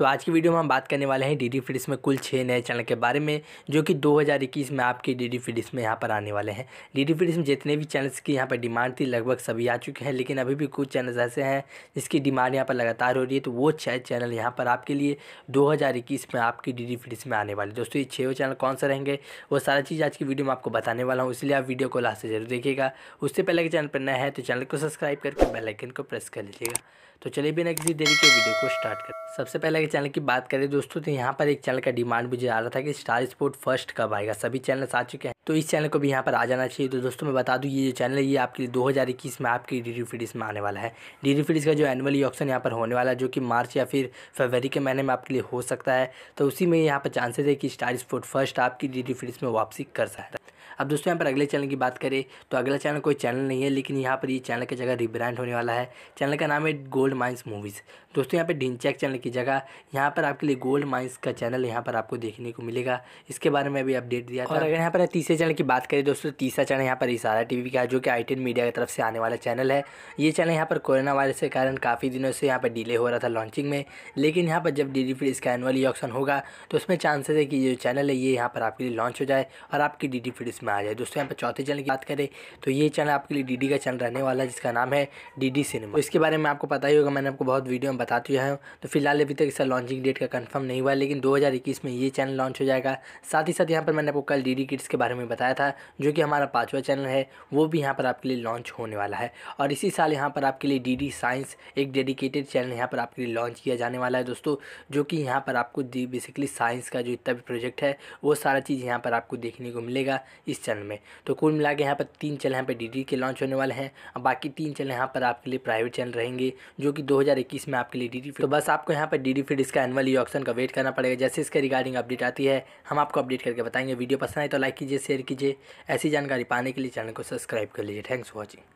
तो आज की वीडियो में हम बात करने वाले हैं डी फिडिस में कुल छः नए चैनल के बारे में जो कि 2021 में आपके डी फिडिस में यहाँ पर आने वाले हैं डी फिडिस में जितने भी चैनल्स की यहाँ पर डिमांड थी लगभग सभी आ चुके हैं लेकिन अभी भी कुछ चैनल्स ऐसे हैं जिसकी डिमांड यहाँ पर लगातार हो रही है तो वो छः चैनल यहाँ पर आपके लिए दो में आपकी डी फिडिस में आने वाले दोस्तों ये छः चैनल कौन से रहेंगे वो सारा चीज़ आज की वीडियो में आपको बताने वाला हूँ इसलिए आप वीडियो को लास्ट से जरूर देखिएगा उससे पहले के चैनल पर नया है तो चैनल को सब्सक्राइब करके बेलाइकन को प्रेस कर लीजिएगा तो चलिए बिना किसी देरी के वीडियो को स्टार्ट कर सबसे पहले चैनल की बात करें दोस्तों तो यहाँ पर एक चैनल का डिमांड भी आ रहा था कि स्टार स्पोर्ट फर्स्ट कब आएगा सभी चैनल आ चुके हैं तो इस चैनल को भी यहाँ पर आ जाना चाहिए तो दोस्तों मैं बता दूँ ये जो चैनल है ये आपके लिए दो में आपकी डी फीडिस में आने वाला है डी फीडिस का जो एनुअल ऑप्शन यहाँ पर होने वाला है जो कि मार्च या फिर फरवरी के महीने में आपके लिए हो सकता है तो उसी में यहाँ पर चांसेस है कि स्टार स्पोर्ट फर्स्ट आपकी डी फीडिस में वापसी कर सकता है अब दोस्तों यहाँ पर अगले चैनल की बात करें तो अगला चैनल कोई चैनल नहीं है लेकिन यहाँ पर ये चैनल की जगह रिब्रांड होने वाला है चैनल का नाम है गोल्ड माइंस मूवीज़ दोस्तों यहाँ पर ढिनचैक चैनल की जगह यहाँ पर आपके लिए गोल्ड माइंस का चैनल यहाँ पर आपको देखने को मिलेगा इसके बारे में भी अपडेट दिया और अगर यहाँ पर तीसरे चैनल की बात करें दोस्तों तीसरा चैनल यहाँ पर इशारा वी का जो कि आई मीडिया की तरफ से आने वाला चैनल है ये चैनल यहाँ पर कोरोना वायरस के कारण काफ़ी दिनों से यहाँ पर डिले हो रहा था लॉन्चिंग में लेकिन यहाँ पर जब डी फिर इसका एनुअली ऑप्शन होगा तो उसमें चांसेस है कि जो चैनल है ये यहाँ पर आपके लिए लॉन्च हो जाए और आपकी डी डी फिर इसमें में आ जाए दोस्तों यहाँ पर चौथे चैनल की बात करें तो ये चैनल आपके लिए डी का चैनल रहने वाला है जिसका नाम है डी सिनेमा तो इसके बारे में आपको पता ही होगा मैंने आपको बहुत वीडियो में बता तो दिया है तो फिलहाल अभी तक इसका लॉन्चिंग डेट का कन्फर्म नहीं हुआ लेकिन दो में ये चैनल लॉन्च हो जाएगा साथ ही साथ यहाँ पर मैंने आपको कल डी किड्स के बारे में बताया था जो कि हमारा पाँचवा चैनल है वो भी यहाँ पर आपके लिए लॉन्च होने वाला है और इसी साल यहाँ पर आपके लिए डी साइंस एक डेडिकेटेड चैनल यहाँ पर आपके लिए लॉन्च किया जाने वाला है दोस्तों जो कि यहाँ पर आपको बेसिकली साइंस का जो इतना भी प्रोजेक्ट है वो सारा चीज़ यहाँ पर आपको देखने को मिलेगा इस इस चैनल में तो कुल मिला के यहाँ पर तीन चैनल यहाँ पर डी के लॉन्च होने वाले हैं और बाकी तीन चैनल यहाँ पर आपके लिए प्राइवेट चैनल रहेंगे जो कि 2021 में आपके लिए डी डी तो बस आपको यहाँ पर डी डी फीड इसका एनुअल ऑप्शन का वेट करना पड़ेगा जैसे इसके रिगार्डिंग अपडेट आती है हम आपको अपडेट करके बताएंगे वीडियो पसंद आए तो लाइक कीजिए शेयर कीजिए ऐसी जानकारी पाने के लिए चैनल को सब्सक्राइब कर लीजिए थैंक्स फॉर वॉचिंग